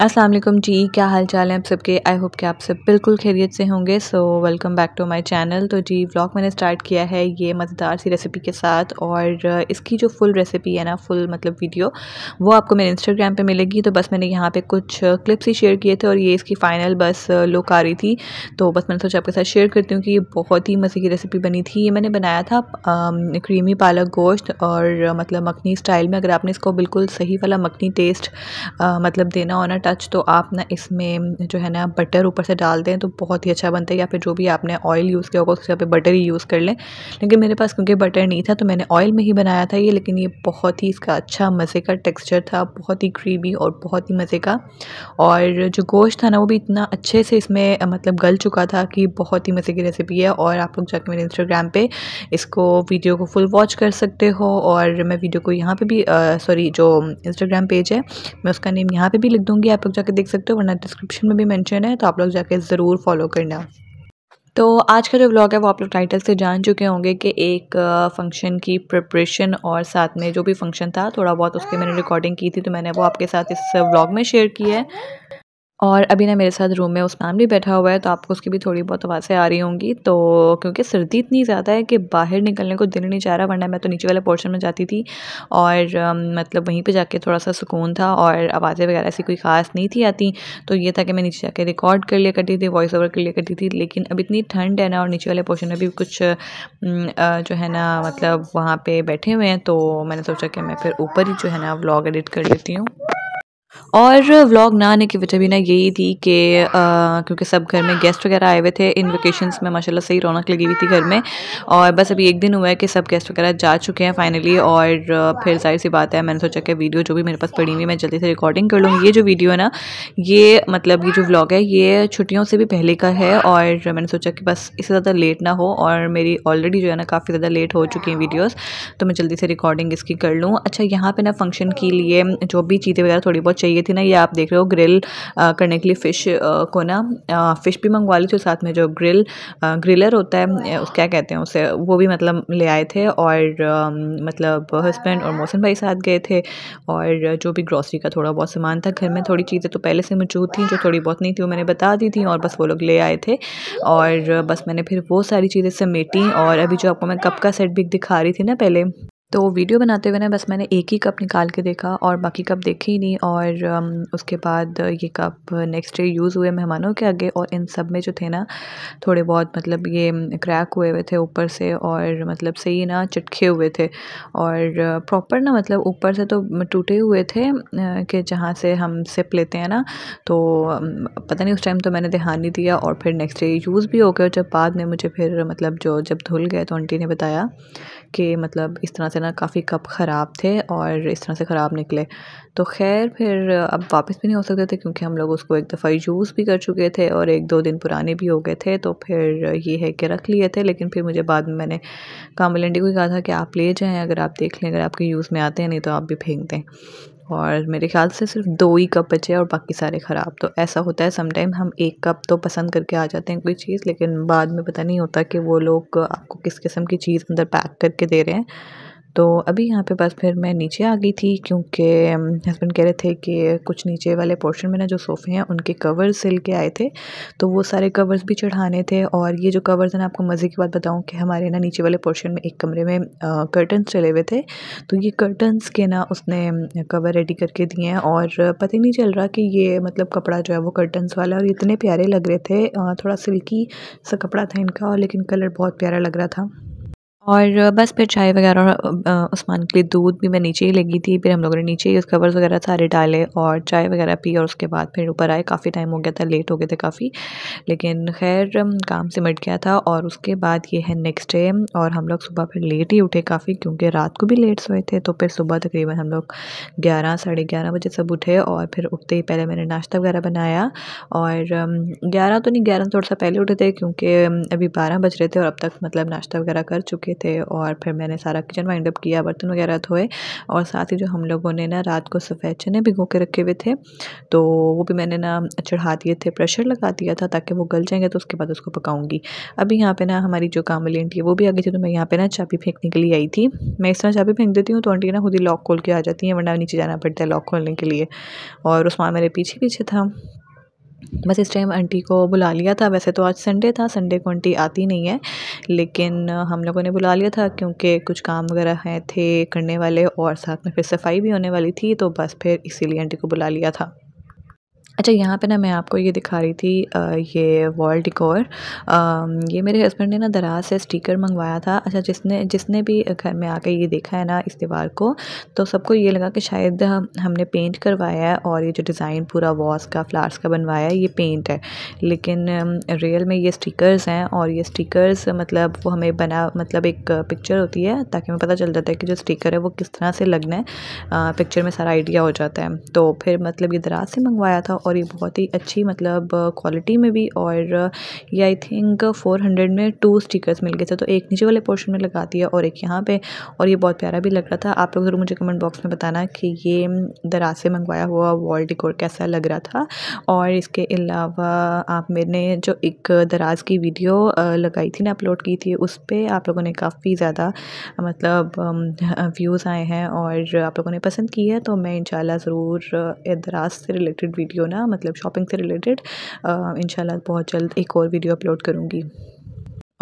असलम जी क्या हाल चाल है आप सबके आई होप कि आप सब बिल्कुल खैरियत से होंगे so welcome back to my channel तो जी ब्लॉग मैंने स्टार्ट किया है ये मज़ेदार सी रेसिपी के साथ और uh, इसकी जो फुल रेसिपी है ना फुल मतलब वीडियो वो आपको मेरे इंस्टाग्राम पे मिलेगी तो बस मैंने यहाँ पे कुछ क्लिप्स uh, ही शेयर किए थे और ये इसकी फ़ाइनल बस लुक uh, आ रही थी तो बस मैंने सोचा आपके साथ शेयर करती हूँ कि ये बहुत ही मज़े की रेसिपी बनी थी ये मैंने बनाया था क्रीमी um, पालक गोश्त और मतलब मखनी स्टाइल में अगर आपने इसको बिल्कुल सही वाला मखनी टेस्ट मतलब देना होना टच तो आप ना इसमें जो है ना बटर ऊपर से डाल दें तो बहुत ही अच्छा बनता है या फिर जो भी आपने ऑयल यूज़ किया होगा उसके पे बटर ही यूज़ कर लें लेकिन मेरे पास क्योंकि बटर नहीं था तो मैंने ऑयल में ही बनाया था ये लेकिन ये बहुत ही इसका अच्छा मज़े का टेक्स्चर था बहुत ही क्रीमी और बहुत ही मज़े का और जो गोश्त था ना वो भी इतना अच्छे से इसमें मतलब गल चुका था कि बहुत ही मज़े की रेसिपी है और आप लोग जाके मेरे इंस्टाग्राम पर इसको वीडियो को फुल वॉच कर सकते हो और मैं वीडियो को यहाँ पर भी सॉरी जो इंस्टाग्राम पेज है मैं उसका नेम यहाँ पर भी लिख दूँगी आप लोग जाके देख सकते हो वरना डिस्क्रिप्शन में भी मैंशन है तो आप लोग जाके ज़रूर फॉलो करना तो आज का जो व्लॉग है वो आप लोग टाइटल से जान चुके होंगे कि एक फंक्शन की प्रिपरेशन और साथ में जो भी फंक्शन था थोड़ा बहुत उसके मैंने रिकॉर्डिंग की थी तो मैंने वो आपके साथ इस व्लॉग में शेयर की है और अभी ना मेरे साथ रूम में उस्मान भी बैठा हुआ है तो आपको उसकी भी थोड़ी बहुत आवाज़ें आ रही होंगी तो क्योंकि सर्दी इतनी ज़्यादा है कि बाहर निकलने को दिल नहीं चाह रहा वरना मैं तो नीचे वाले पोर्शन में जाती थी और मतलब वहीं पे जाके थोड़ा सा सुकून था और आवाज़ें वगैरह ऐसी कोई ख़ास नहीं थी आती तो ये था कि मैं नीचे जाके रिकॉर्ड कर लिया करती थी वॉइस ओवर कर लिया करती थी लेकिन अब इतनी ठंड है ना और नीचे वाले पोर्शन में भी कुछ जो है ना मतलब वहाँ पर बैठे हुए हैं तो मैंने सोचा कि मैं फिर ऊपर ही जो है ना व्लॉग एडिट कर लेती हूँ और व्लॉग ना आने की वजह भी ना यही थी कि क्योंकि सब घर में गेस्ट वगैरह आए हुए थे इन वेकेशंस में माशाल्लाह सही रौनक लगी हुई थी घर में और बस अभी एक दिन हुआ है कि सब गेस्ट वगैरह जा चुके हैं फाइनली और फिर जाहिर सी बात है मैंने सोचा कि वीडियो जो भी मेरे पास पड़ी हुई मैं जल्दी से रिकॉर्डिंग कर लूँगी ये जो वीडियो है ना ये मतलब ये जो व्लॉग है ये छुट्टियों से भी पहले का है और मैंने सोचा कि बस इससे ज़्यादा लेट ना हो और मेरी ऑलरेडी जो है ना काफ़ी ज़्यादा लेट हो चुकी हैं वीडियोज़ तो मैं जल्दी से रिकॉर्डिंग इसकी कर लूँ अच्छा यहाँ पर ना फंक्शन के लिए जो भी चीज़ें वगैरह थोड़ी बहुत चाहिए थी ना ये आप देख रहे हो ग्रिल करने के लिए फ़िश को ना फ़िश भी मंगवा ली थी साथ में जो ग्रिल ग्रिलर होता है क्या कहते हैं उसे वो भी मतलब ले आए थे और मतलब हस्बैंड और मोहसिन भाई साथ गए थे और जो भी ग्रॉसरी का थोड़ा बहुत सामान था घर में थोड़ी चीज़ें तो पहले से मौजूद थी जो थोड़ी बहुत नहीं थी वो मैंने बता दी थी और बस वो लोग ले आए थे और बस मैंने फिर वो सारी चीज़ें समेटी और अभी जो आपको मैं कप का सेट भी दिखा रही थी ना पहले तो वीडियो बनाते हुए ना बस मैंने एक ही कप निकाल के देखा और बाकी कप देखे ही नहीं और um, उसके बाद ये कप नेक्स्ट डे यूज़ हुए मेहमानों के आगे और इन सब में जो थे ना थोड़े बहुत मतलब ये क्रैक um, हुए हुए थे ऊपर से और मतलब सही ना चटके हुए थे और प्रॉपर uh, ना मतलब ऊपर से तो टूटे हुए थे uh, कि जहाँ से हम सिप लेते हैं ना तो um, पता नहीं उस टाइम तो मैंने ध्यान नहीं दिया और फिर नेक्स्ट डे यूज़ भी हो गया और जब बाद में मुझे फिर मतलब जो जब धुल गए तो आंटी ने बताया कि मतलब इस तरह से से ना काफ़ी कप ख़राब थे और इस तरह से ख़राब निकले तो खैर फिर अब वापस भी नहीं हो सकते थे क्योंकि हम लोग उसको एक दफ़ा यूज़ भी कर चुके थे और एक दो दिन पुराने भी हो गए थे तो फिर ये है कि रख लिए थे लेकिन फिर मुझे बाद में मैंने कामल को ही कहा था कि आप ले जाएँ अगर आप देख लें अगर आपके यूज़ में आते हैं नहीं तो आप भी फेंक दें और मेरे ख्याल से सिर्फ दो ही कप बचे और बाकी सारे ख़राब तो ऐसा होता है समटाइम हम एक कप तो पसंद करके आ जाते हैं कोई चीज़ लेकिन बाद में पता नहीं होता कि वो लोग आपको किस किस्म की चीज़ अंदर पैक करके दे रहे हैं तो अभी यहाँ पे बस फिर मैं नीचे आ गई थी क्योंकि हस्बैंड कह रहे थे कि कुछ नीचे वाले पोर्शन में ना जो सोफ़े हैं उनके कवर्स सिल के आए थे तो वो सारे कवर्स भी चढ़ाने थे और ये जो कवर्स हैं ना आपको मज़े की बात बताऊँ कि हमारे ना नीचे वाले पोर्शन में एक कमरे में कर्टन्स चले हुए थे तो ये कर्टन्स के ना उसने कवर रेडी करके दिए हैं और पता ही नहीं चल रहा कि ये मतलब कपड़ा जो है वो कर्टन्स वाला और इतने प्यारे लग रहे थे थोड़ा सिल्की सा कपड़ा था इनका और लेकिन कलर बहुत प्यारा लग रहा था और बस फिर चाय वगैरह उस्मान के लिए दूध भी मैं नीचे ही लगी थी फिर हम लोगों ने नीचे ही उस कवर्स वगैरह सारे डाले और चाय वगैरह पी और उसके बाद फिर ऊपर आए काफ़ी टाइम हो गया था लेट हो गए थे काफ़ी लेकिन खैर काम सिमट गया था और उसके बाद ये है नेक्स्ट डे और हम लोग सुबह फिर लेट ही उठे काफ़ी क्योंकि रात को भी लेट सोए थे तो फिर सुबह तकरीबन हम लोग ग्यारह साढ़े ग्यारह बजे सब उठे और फिर उठते ही पहले मैंने नाश्ता वगैरह बनाया और ग्यारह तो नहीं ग्यारह थोड़ा सा पहले उठे थे क्योंकि अभी बारह बज रहे थे और अब तक मतलब नाश्ता वगैरह कर चुके थे और फिर मैंने सारा किचन वाइंड अप किया बर्तन वगैरह धोए और साथ ही जो हम लोगों ने ना रात को सफ़ेद चने भिगो के रखे हुए थे तो वो भी मैंने ना चढ़ा दिए थे प्रेशर लगा दिया था ताकि वो गल जाएंगे तो उसके बाद उसको पकाऊंगी अभी यहाँ पे ना हमारी जो काम वाली आंटी है वो भी आ गई थी तो मैं यहाँ पे ना चाबी फेंकने के लिए आई थी मैं इस तरह चाबी फेंक देती हूँ तो आंटी ना खुद ही लॉक खोल के आ जाती हैं वरना नीचे जाना पड़ता है लॉक खोलने के लिए और उस्मान मेरे पीछे पीछे था बस इस टाइम आंटी को बुला लिया था वैसे तो आज संडे था संडे को आंटी आती नहीं है लेकिन हम लोगों ने बुला लिया था क्योंकि कुछ काम वगैरह हैं थे करने वाले और साथ में फिर सफाई भी होने वाली थी तो बस फिर इसीलिए आंटी को बुला लिया था अच्छा यहाँ पे ना मैं आपको ये दिखा रही थी आ, ये वॉल डिकोर ये मेरे हस्बैंड ने ना दराज से स्टिकर मंगवाया था अच्छा जिसने जिसने भी घर में आके ये देखा है ना इस दीवार को तो सबको ये लगा कि शायद हम हमने पेंट करवाया है और ये जो डिज़ाइन पूरा वॉस का फ्लावर्स का बनवाया है ये पेंट है लेकिन रियल में ये स्टिकर्स हैं और ये स्टिकर्स मतलब वो हमें बना मतलब एक पिक्चर होती है ताकि हमें पता चल जाता है कि जो स्टिकर है वो किस तरह से लगना है पिक्चर में सारा आइडिया हो जाता है तो फिर मतलब ये दराज से मंगवाया था और ये बहुत ही अच्छी मतलब क्वालिटी में भी और ये आई थिंक फोर हंड्रेड में टू स्टिकर्स मिल गए थे तो एक नीचे वाले पोर्शन में लगा दिया और एक यहाँ पे और ये बहुत प्यारा भी लग रहा था आप लोग ज़रूर मुझे कमेंट बॉक्स में बताना कि ये दराज से मंगवाया हुआ वॉल डिकोर कैसा लग रहा था और इसके अलावा आप मैंने जो एक दराज की वीडियो लगाई थी ना अपलोड की थी उस पर आप लोगों ने काफ़ी ज़्यादा मतलब व्यूज़ आए हैं और आप लोगों ने पसंद की है तो मैं इन ज़रूर दराज से रिलेटेड वीडियो ना मेरा मतलब शॉपिंग से रिलेटेड uh, इन बहुत जल्द एक और वीडियो अपलोड करूँगी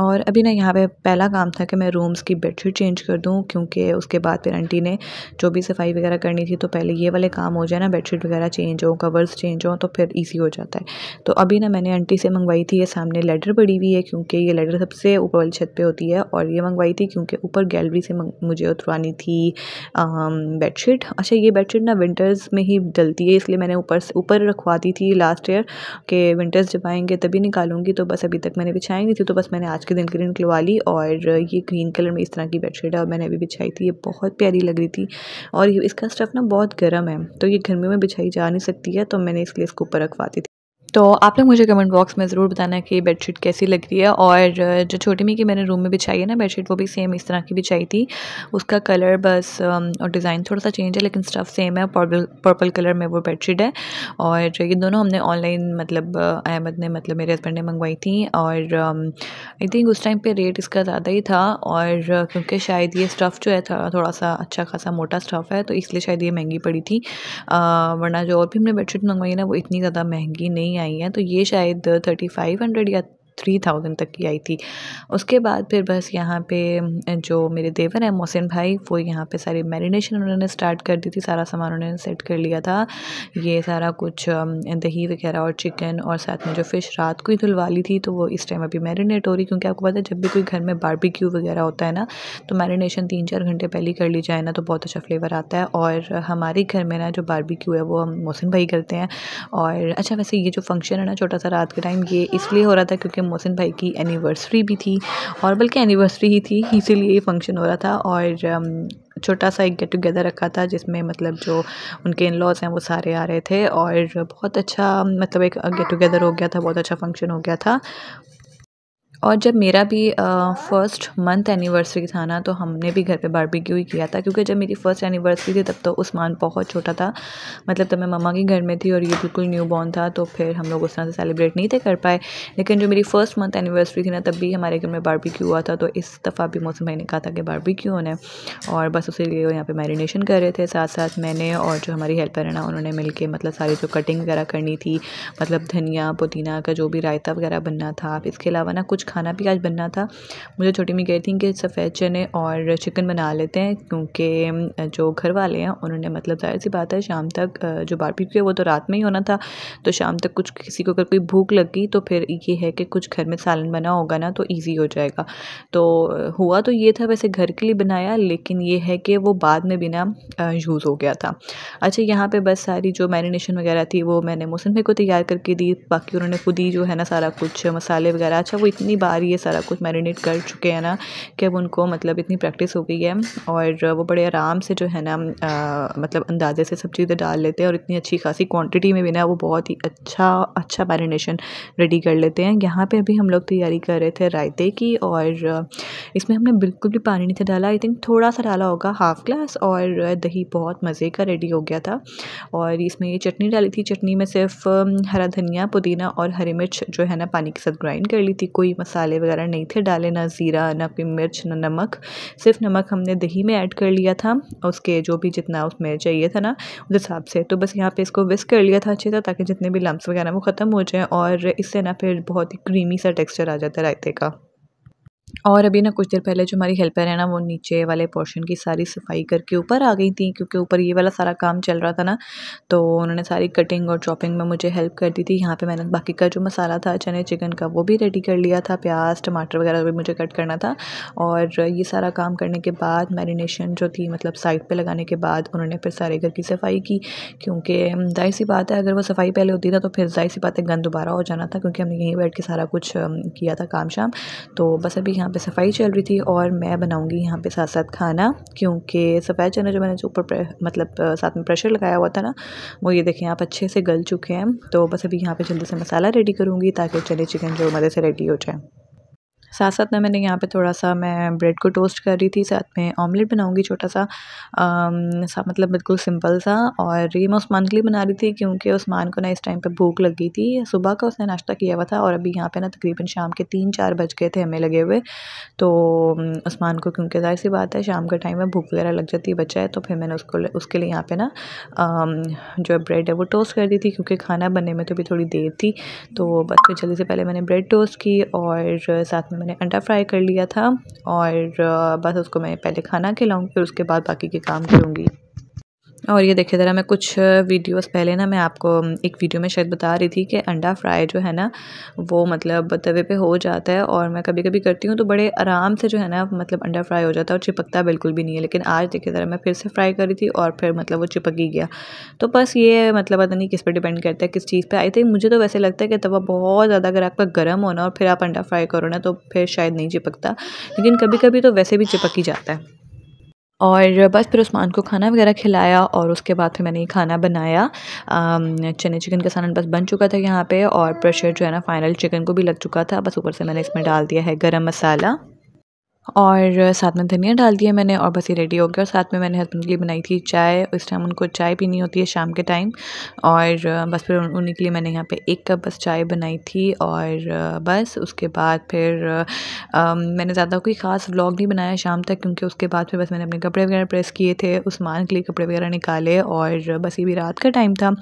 और अभी ना यहाँ पे पहला काम था कि मैं रूम्स की बेडशीट चेंज कर दूँ क्योंकि उसके बाद फिर आंटी ने जो भी सफाई वगैरह करनी थी तो पहले ये वाले काम हो जाए ना बेडशीट वगैरह चेंज हो कवर्स चेंज हो तो फिर ईजी हो जाता है तो अभी ना मैंने आंटी से मंगवाई थी ये सामने लेडर पड़ी हुई है क्योंकि ये लेडर सबसे ऊपर वाली छत पर होती है और ये मंगवाई थी क्योंकि ऊपर गैलरी से मुझे उतरवानी थी बेडशीट अच्छा ये बेडशीट ना विंटर्स में ही डलती है इसलिए मैंने ऊपर से ऊपर रखवा दी थी लास्ट ईयर कि विंटर्स जब आएँगे तभी निकालूंगी तो बस अभी तक मैंने बिछाई नहीं थी तो बस मैंने आज के दिन के दिन निकलवा ली और ये ग्रीन कलर में इस तरह की बेडशीट है और मैंने अभी बिछाई थी ये बहुत प्यारी लग रही थी और इसका स्टफ़ ना बहुत गर्म है तो ये गर्मी में बिछाई जा नहीं सकती है तो मैंने इसलिए इसको ऊपर रखवा दी थी तो आप लोग मुझे कमेंट बॉक्स में ज़रूर बताना कि बेडशीट कैसी लग रही है और जो छोटी मी की मैंने रूम में बिछाई है ना बेडशीट वो भी सेम इस तरह की बिछाई थी उसका कलर बस um, और डिज़ाइन थोड़ा सा चेंज है लेकिन स्टफ़ सेम है पर्पल पर्पल कलर में वो बेडशीट है और ये दोनों हमने ऑनलाइन मतलब uh, अहमद ने मतलब मेरे हस्बैंड ने मंगवाई थी और आई um, थिंक उस टाइम पर रेट इसका ज़्यादा ही था और uh, क्योंकि शायद ये स्टफ़ जो है थोड़ा सा अच्छा खासा मोटा स्टफ़ है तो इसलिए शायद ये महंगी पड़ी थी uh, वरना जो और भी हमने बेडशीट मंगवाई ना वो इतनी ज़्यादा महंगी नहीं आई आई हैं तो ये शायद थर्टी फाइव हंड्रेड या थ्री थाउजेंड तक की आई थी उसके बाद फिर बस यहाँ पे जो मेरे देवर हैं मोहसिन भाई वो यहाँ पे सारी मैरिनेशन उन्होंने स्टार्ट कर दी थी सारा सामान उन्होंने सेट कर लिया था ये सारा कुछ दही वगैरह और चिकन और साथ में जो फ़िश रात को ही धुलवा ली थी तो वो इस टाइम अभी मैरिनेट हो रही क्योंकि आपको पता है जब भी कोई घर में बारबिक्यू वगैरह होता है ना तो मैरिनेशन तीन चार घंटे पहले कर ली जाए ना तो बहुत अच्छा फ्लेवर आता है और हमारे घर में ना जो बारबिक्यू है वो हम मोहसिन भाई करते हैं और अच्छा वैसे ये जो फंक्शन है ना छोटा सा रात के टाइम ये इसलिए हो रहा था क्योंकि मोहसिन भाई की एनिवर्सरी भी थी और बल्कि एनिवर्सरी ही थी इसीलिए ये फंक्शन हो रहा था और um, छोटा सा एक गेट टुगेदर रखा था जिसमें मतलब जो उनके इन लॉज हैं वो सारे आ रहे थे और बहुत अच्छा मतलब एक गेट टुगेदर हो गया था बहुत अच्छा फंक्शन हो गया था और जब मेरा भी फ़र्स्ट मंथ एनिवर्सरी था ना तो हमने भी घर पे बारबेक्यू ही किया था क्योंकि जब मेरी फ़र्स्ट एनिवर्सरी थी तब तो उस्मान बहुत छोटा था मतलब तब मैं मम्मा के घर में थी और ये बिल्कुल न्यू बॉर्न था तो फिर हम लोग उस तरह से सेलिब्रेट नहीं थे कर पाए लेकिन जो मेरी फ़र्स्ट मंथ एनिवर्सरी थी ना तब भी हमारे घर में बारबेक्यू हुआ था तो इस दफ़ा भी मौसम भाई ने कहा था कि बारबेक्यू होने और बस उसी लिए यहाँ पर मैरिनेशन कर रहे थे साथ साथ मैंने और जो हमारी हेल्पर है ना उन्होंने मिल मतलब सारी जो कटिंग वगैरह करनी थी मतलब धनिया पुदीना का जो भी रायता वगैरह बनना था इसके अलावा ना कुछ खाना भी आज बनना था मुझे छोटी मी कह थी कि सफ़ेद चने और चिकन बना लेते हैं क्योंकि जो घर वाले हैं उन्होंने मतलब जाहिर सी बात है शाम तक जो बारबेक्यू है वो तो रात में ही होना था तो शाम तक कुछ किसी को अगर कोई भूख लगी तो फिर ये है कि कुछ घर में सालन बना होगा ना तो ईजी हो जाएगा तो हुआ तो ये था वैसे घर के लिए बनाया लेकिन ये है कि वो बाद में बिना यूज़ हो गया था अच्छा यहाँ पर बस सारी जो मैरिनेशन वगैरह थी वो मैंने मौसम भाई को तैयार करके दी बाकी उन्होंने खुद ही जो है ना सारा कुछ मसाले वगैरह अच्छा वो इतनी इतनी बार ये सारा कुछ मैरिनेट कर चुके हैं ना कि अब उनको मतलब इतनी प्रैक्टिस हो गई है और वो बड़े आराम से जो है ना मतलब अंदाजे से सब चीज़ें डाल लेते हैं और इतनी अच्छी खासी क्वान्टिटी में भी ना वो बहुत ही अच्छा अच्छा मैरिनेशन रेडी कर लेते हैं यहाँ पर अभी हम लोग तैयारी कर रहे थे रायते की और इसमें हमने बिल्कुल भी पानी नहीं था डाला आई थिंक थोड़ा सा डाला होगा हाफ़ ग्लास और दही बहुत मज़े का रेडी हो गया था और इसमें ये चटनी डाली थी चटनी में सिर्फ हरा धनिया पुदीना और हरी मिर्च जो है ना पानी के साथ ग्राइंड कर ली थी कोई मसाले वगैरह नहीं थे डाले ना ज़ीरा ना कोई मिर्च ना नमक सिर्फ नमक हमने दही में ऐड कर लिया था उसके जो भी जितना उसमें चाहिए था ना उस हिसाब से तो बस यहाँ पे इसको विस्क कर लिया था अच्छे से ताकि जितने भी लम्ब्स वगैरह वो ख़त्म हो जाएँ और इससे ना फिर बहुत ही क्रीमी सा टेक्स्चर आ जाता है रायते का और अभी ना कुछ देर पहले जो हमारी हेल्पर है ना वो नीचे वाले पोर्शन की सारी सफाई करके ऊपर आ गई थी क्योंकि ऊपर ये वाला सारा काम चल रहा था ना तो उन्होंने सारी कटिंग और चॉपिंग में मुझे हेल्प कर दी थी यहाँ पे मैंने बाकी का जो मसाला था चने चिकन का वो भी रेडी कर लिया था प्याज टमाटर वगैरह भी मुझे कट करना था और ये सारा काम करने के बाद मैरिनेशन जो थी मतलब साइड पर लगाने के बाद उन्होंने फिर सारे घर की सफाई की क्योंकि जाहिर सी बात है अगर वो सफाई पहले होती ना तो फिर जाहिर सी बात है गंद दोबारा हो जाना था क्योंकि हमने यहीं बैठ के सारा कुछ किया था काम शाम तो बस अभी यहाँ पे सफाई चल रही थी और मैं बनाऊंगी यहाँ पे साथ साथ खाना क्योंकि सफ़ेद चना जो मैंने जो ऊपर मतलब साथ में प्रेशर लगाया हुआ था ना वो ये देखें आप अच्छे से गल चुके हैं तो बस अभी यहाँ पे जल्दी से मसाला रेडी करूँगी ताकि चने चिकन जो मज़े से रेडी हो जाए साथ साथ में मैंने यहाँ पे थोड़ा सा मैं ब्रेड को टोस्ट कर रही थी साथ में ऑमलेट बनाऊँगी छोटा सा, आ, सा मतलब बिल्कुल सिंपल सा और ये मैं उस्मान के लिए बना रही थी क्योंकि उस्मान को ना इस टाइम पर भूख लग गई थी सुबह का उसने नाश्ता किया हुआ था और अभी यहाँ पर ना तकरीबन शाम के तीन चार बज गए थे हमें लगे हुए तो उस्मान को क्योंकि जाहिर सी बात है शाम का टाइम में भूख वगैरह लग जाती है बच्चा है तो फिर मैंने उसको उसके लिए यहाँ पे ना जो ब्रेड है वो टोस्ट कर दी थी क्योंकि खाना बनने में तो भी थोड़ी देर थी तो बस फिर जल्दी से पहले मैंने ब्रेड टोस्ट की और साथ में मैंने अंडा फ्राई कर लिया था और बस उसको मैं पहले खाना खिलाऊँ फिर उसके बाद बाकी के काम करूँगी और ये देखिए ज़रा मैं कुछ वीडियोस पहले ना मैं आपको एक वीडियो में शायद बता रही थी कि अंडा फ्राई जो है ना वो मतलब तवे पे हो जाता है और मैं कभी कभी करती हूँ तो बड़े आराम से जो है ना मतलब अंडा फ्राई हो जाता है और चिपकता बिल्कुल भी नहीं है लेकिन आज देखिए ज़रा मैं फिर से फ्राई करी थी और फिर मतलब वो चिपक ही गया तो बस ये मतलब पता नहीं किस पर डिपेंड करता है किस चीज़ पर आई थिंक मुझे तो वैसे लगता है कि तवा बहुत ज़्यादा अगर आपका गर्म होना और फिर आप अंडा फ्राई करो ना तो फिर शायद नहीं चिपकता लेकिन कभी कभी तो वैसे भी चिपक ही जाता है और बस फिर उस्मान को खाना वगैरह खिलाया और उसके बाद फिर मैंने खाना बनाया चने चिकन का सालन बस बन चुका था यहाँ पे और प्रेशर जो है ना फाइनल चिकन को भी लग चुका था बस ऊपर से मैंने इसमें डाल दिया है गरम मसाला और साथ में धनिया डाल दिया मैंने और बस ये रेडी हो गया और साथ में मैंने हस्बैंड के लिए बनाई थी चाय उस टाइम उनको चाय पीनी होती है शाम के टाइम और बस फिर उन्हीं के लिए मैंने यहाँ पे एक कप बस चाय बनाई थी और बस उसके बाद फिर आ, मैंने ज़्यादा कोई ख़ास व्लॉग नहीं बनाया शाम तक क्योंकि उसके बाद फिर बस मैंने अपने कपड़े वगैरह प्रेस किए थे उस्मान के लिए कपड़े वगैरह निकाले और बस ये भी रात का टाइम था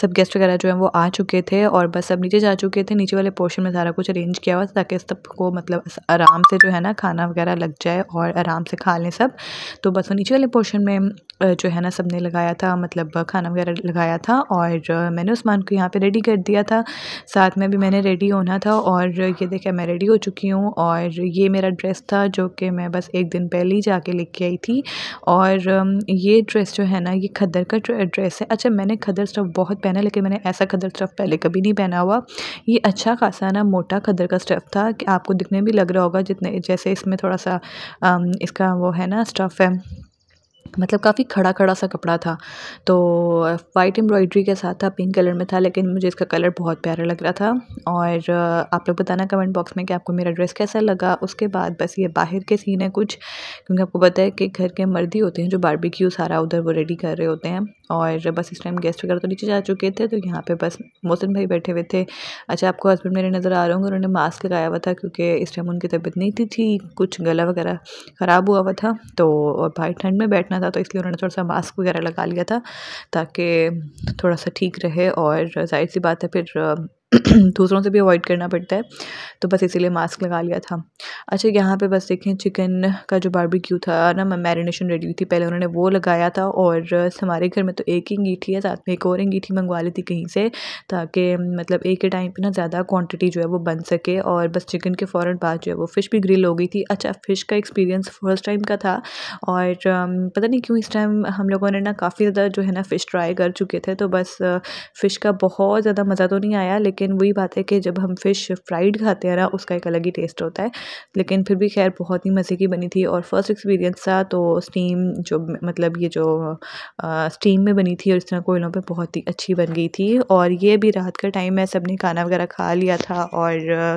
सब गेस्ट वगैरह जो है वो आ चुके थे और बस सब नीचे जा चुके थे नीचे वाले पोर्शन में सारा कुछ अरेंज किया हुआ ताकि सबको मतलब आराम से जो है ना खाना वगैरह वगैरह लग जाए और आराम से खा लें सब तो बस वो नीचे वाले पोर्शन में जो है ना सब ने लगाया था मतलब खाना वगैरह लगाया था और मैंने उस्मान को यहाँ पे रेडी कर दिया था साथ में भी मैंने रेडी होना था और ये देखा मैं रेडी हो चुकी हूँ और ये मेरा ड्रेस था जो कि मैं बस एक दिन पहले ही जाके लेके आई थी और ये ड्रेस जो है ना ये खदर का ड्रेस है अच्छा मैंने खदर स्टफ़ बहुत पहना लेकिन मैंने ऐसा खदर स्टफ़ पहले कभी नहीं पहना हुआ ये अच्छा खासा ना मोटा खदर का स्टफ़ था कि आपको दिखने भी लग रहा होगा जितने जैसे इसमें थोड़ा सा इसका वो है ना स्टफ़ है मतलब काफ़ी खड़ा खड़ा सा कपड़ा था तो वाइट एम्ब्रॉयडरी के साथ था पिंक कलर में था लेकिन मुझे इसका कलर बहुत प्यारा लग रहा था और आप लोग बताना कमेंट बॉक्स में कि आपको मेरा ड्रेस कैसा लगा उसके बाद बस ये बाहर के सीन है कुछ क्योंकि आपको पता है कि घर के मर्द ही होते हैं जो बारबेक्यू सारा उधर वो रेडी कर रहे होते हैं और बस इस टाइम गेस्ट वगैरह तो नीचे जा चुके थे तो यहाँ पर बस मोहसिन भाई बैठे हुए थे अच्छा आपको हस्बैंड मेरे नज़र आ रहे होंगे उन्होंने मास्क लगाया हुआ था क्योंकि इस टाइम उनकी तबीयत नहीं थी ठीक कुछ गला वगैरह ख़राब हुआ हुआ था तो और भाई ठंड में बैठना करना था तो इसलिए उन्होंने थोड़ा सा मास्क वगैरह लगा लिया था ताकि थोड़ा सा ठीक रहे और जाहिर सी बात है फिर दूसरों से भी अवॉइड करना पड़ता है तो बस इसीलिए मास्क लगा लिया था अच्छा यहाँ पे बस देखें चिकन का जो बारबेक्यू था ना मैं मैरिनेशन रेडी हुई थी पहले उन्होंने वो लगाया था और हमारे घर में तो एक ही अंगीठी है साथ में एक और अंगीठी मंगवा ली थी कहीं से ताकि मतलब एक ही टाइम पर ना ज़्यादा क्वान्टिटी जो है वो बन सके और बस चिकन के फ़ौर बाद जो है वो फ़िश भी ग्रिल हो गई थी अच्छा फ़िश का एक्सपीरियंस फर्स्ट टाइम का था और um, पता नहीं क्यों इस टाइम हम लोगों ने ना काफ़ी ज़्यादा जो है ना फ़िश ट्राई कर चुके थे तो बस फ़िश का बहुत ज़्यादा मज़ा तो नहीं आया लेकिन लेकिन वही बात है कि जब हम फ़िश फ्राइड खाते हैं ना उसका एक अलग ही टेस्ट होता है लेकिन फिर भी खैर बहुत ही मज़े की बनी थी और फर्स्ट एक्सपीरियंस था तो स्टीम जो मतलब ये जो आ, स्टीम में बनी थी और इस तरह कोयलों पर बहुत ही अच्छी बन गई थी और ये भी रात का टाइम है सब ने खाना वगैरह खा लिया था और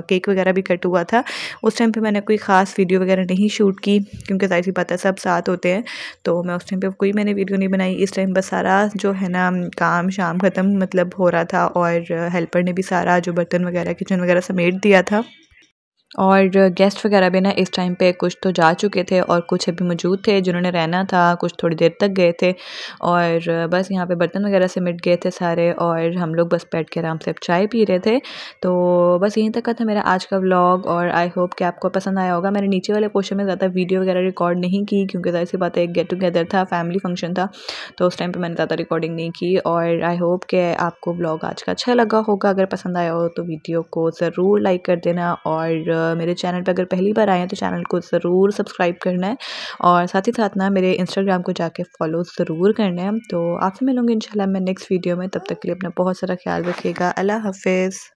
केक वगैरह भी कट हुआ था उस टाइम पर मैंने कोई ख़ास वीडियो वगैरह नहीं शूट की क्योंकि जाहिर सी बात है सब साथ होते हैं तो मैं उस टाइम पर कोई मैंने वीडियो नहीं बनाई इस टाइम बस सारा जो है ना काम शाम ख़त्म मतलब हो रहा था और हेल्पर ने भी सारा जो बर्तन वगैरह किचन वगैरह समेट दिया था और गेस्ट वगैरह भी ना इस टाइम पे कुछ तो जा चुके थे और कुछ अभी मौजूद थे जिन्होंने रहना था कुछ थोड़ी देर तक गए थे और बस यहाँ पे बर्तन वगैरह से मिट गए थे सारे और हम लोग बस बैठ के आराम से चाय पी रहे थे तो बस यहीं तक का था मेरा आज का व्लॉग और आई होप कि आपको पसंद आया होगा मैंने नीचे वाले पोशन में ज़्यादा वीडियो वगैरह रिकॉर्ड नहीं की क्योंकि ज़ाहिर सी बात है एक गेट टुगेदर था फैमिली फंक्शन था तो उस टाइम पर मैंने ज़्यादा रिकॉर्डिंग नहीं की और आई होप कि आपको ब्लॉग आज का अच्छा लगा होगा अगर पसंद आया हो तो वीडियो को ज़रूर लाइक कर देना और मेरे चैनल पर अगर पहली बार आए हैं तो चैनल को ज़रूर सब्सक्राइब करना है और साथ ही साथ ना मेरे इंस्टाग्राम को जाके फॉलो ज़रूर करना है तो आपसे मिलूँगी इंशाल्लाह मैं नेक्स्ट वीडियो में तब तक के लिए अपना बहुत सारा ख्याल रखिएगा अल्लाह हाफिज़